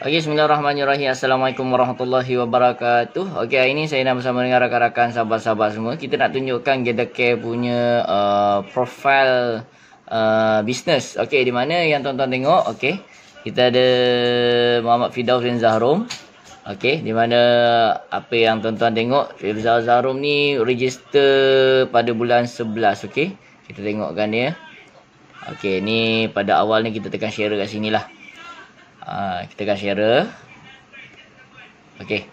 Okey, bismillahirrahmanirrahim. Assalamualaikum warahmatullahi wabarakatuh. Okey, hari ini saya nak bersama dengan rakan-rakan sahabat-sahabat semua. Kita nak tunjukkan Gathercare punya uh, profile uh, business. Okey, di mana yang tuan-tuan tengok. Okey, kita ada Muhammad Fidaus bin Zahrum. Okey, di mana apa yang tuan-tuan tengok. Fidaus Zahrum ni register pada bulan 11. Okey, kita tengokkan dia. Okey, ni pada awal ni kita tekan share kat sini lah. Ah, kita akan share. Okey.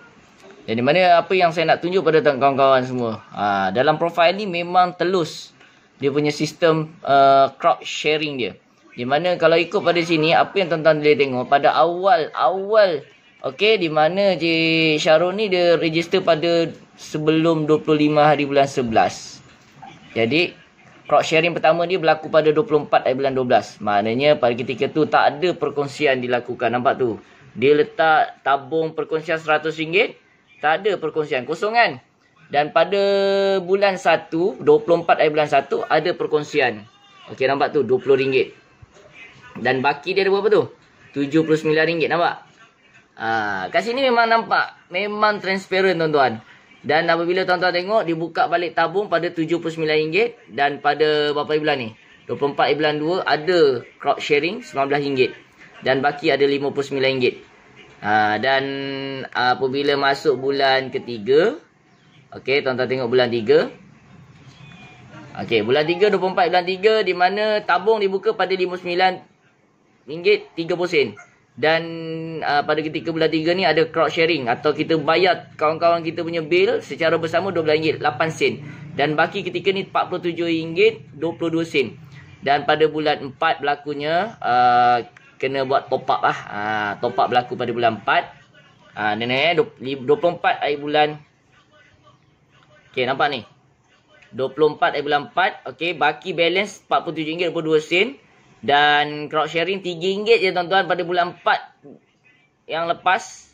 Jadi mana apa yang saya nak tunjuk pada kawan-kawan semua. Ha, dalam profil ni memang telus. Dia punya sistem uh, crowd sharing dia. Di mana kalau ikut pada sini, apa yang tuan-tuan boleh tengok. Pada awal, awal. Okey, di mana Cik Syarul ni dia register pada sebelum 25 hari bulan 11. Jadi, crowd sharing pertama dia berlaku pada 24 eh, bulan 12. Maknanya pada ketika tu tak ada perkongsian dilakukan. Nampak tu? Dia letak tabung perkongsian RM100. Tak ada perkongsian. Kosong kan? Dan pada bulan 1, 24 eh, bulan 1 ada perkongsian. Okey nampak tu? RM20. Dan baki dia ada berapa tu? RM79 nampak? Ah, kat sini memang nampak. Memang transparent tuan-tuan. Dan apabila tuan-tuan tengok dibuka balik tabung pada RM79 dan pada berapa bulan ni? 24 bulan 2 ada crowd sharing RM19 dan baki ada RM59. Ha, dan apabila masuk bulan ketiga, okey tuan-tuan tengok bulan 3. Okey, bulan 3 24 bulan 3 di mana tabung dibuka pada RM59 30 sen dan uh, pada ketika bulan tiga ni ada crowd sharing atau kita bayar kawan-kawan kita punya bil secara bersama RM12.8 sen dan baki ketika ni RM47.22 sen dan pada bulan empat berlakunya uh, kena buat top up lah uh, top up berlaku pada bulan 4 uh, dan eh, 24 hari bulan ok nampak ni 24 hari bulan empat okay baki balance RM47.22 sen dan crowd sharing RM3 je tuan-tuan pada bulan 4 yang lepas.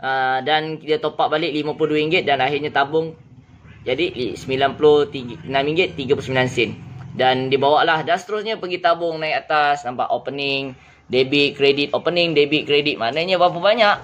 Uh, dan dia top up balik RM52 dan akhirnya tabung jadi RM96.39. Dan dibawa lah dan seterusnya pergi tabung naik atas. Nampak opening, debit, kredit, opening, debit, kredit. Maknanya berapa banyak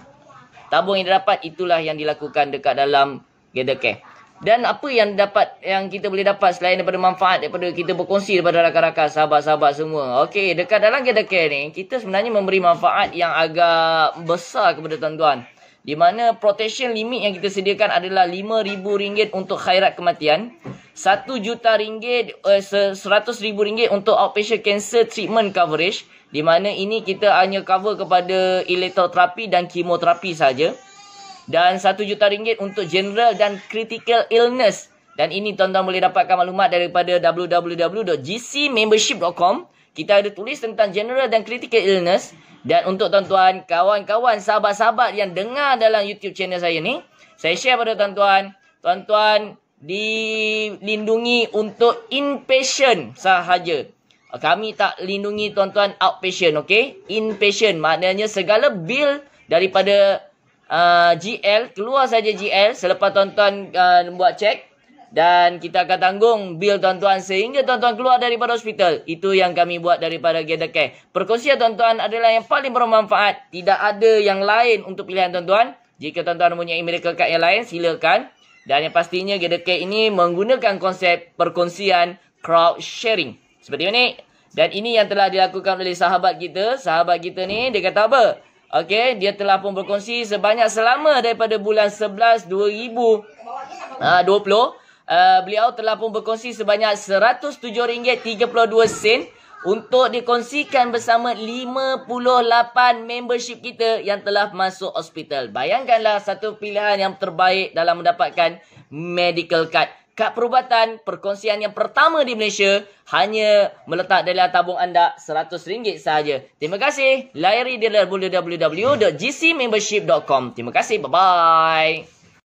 tabung yang dia dapat itulah yang dilakukan dekat dalam Gather Care. Dan apa yang dapat yang kita boleh dapat selain daripada manfaat daripada kita berkongsi daripada rakan-rakan sahabat-sahabat semua. Okey, dekat dalam kita care ni, kita sebenarnya memberi manfaat yang agak besar kepada tuan-tuan. Di mana protection limit yang kita sediakan adalah RM5,000 untuk khairat kematian. RM1 juta, RM100,000 eh, untuk outpatient cancer treatment coverage. Di mana ini kita hanya cover kepada electrotherapy dan kemoterapi saja dan 1 juta ringgit untuk general dan critical illness. Dan ini tuan-tuan boleh dapatkan maklumat daripada www.gcmembership.com. Kita ada tulis tentang general dan critical illness. Dan untuk tuan-tuan, kawan-kawan, sahabat-sahabat yang dengar dalam YouTube channel saya ni, saya share pada tuan-tuan. Tuan-tuan dilindungi untuk inpatient sahaja. Kami tak lindungi tuan-tuan outpatient, okay? Inpatient maknanya segala bil daripada Ah, GL keluar saja GL selepas tuan-tuan uh, buat cek dan kita akan tanggung bil tuan-tuan sehingga tuan-tuan keluar daripada hospital. Itu yang kami buat daripada Gather Care. Perkongsian tuan-tuan adalah yang paling bermanfaat. Tidak ada yang lain untuk pilihan tuan-tuan. Jika tuan-tuan mempunyai medical card yang lain, silakan. Dan yang pastinya Gather Care ini menggunakan konsep perkongsian crowd sharing. Seperti ini. Dan ini yang telah dilakukan oleh sahabat kita. Sahabat kita ni, dia kata apa? Okey, dia telah pun berkongsi sebanyak selama daripada bulan 11 2020. Uh, beliau telah pun berkongsi sebanyak RM107.32 untuk dikongsikan bersama 58 membership kita yang telah masuk hospital. Bayangkanlah satu pilihan yang terbaik dalam mendapatkan medical card kad perubatan perkongsian yang pertama di Malaysia hanya meletak dalam tabung anda RM100 sahaja. Terima kasih. Layari di www.gcmembership.com. Terima kasih. Bye-bye.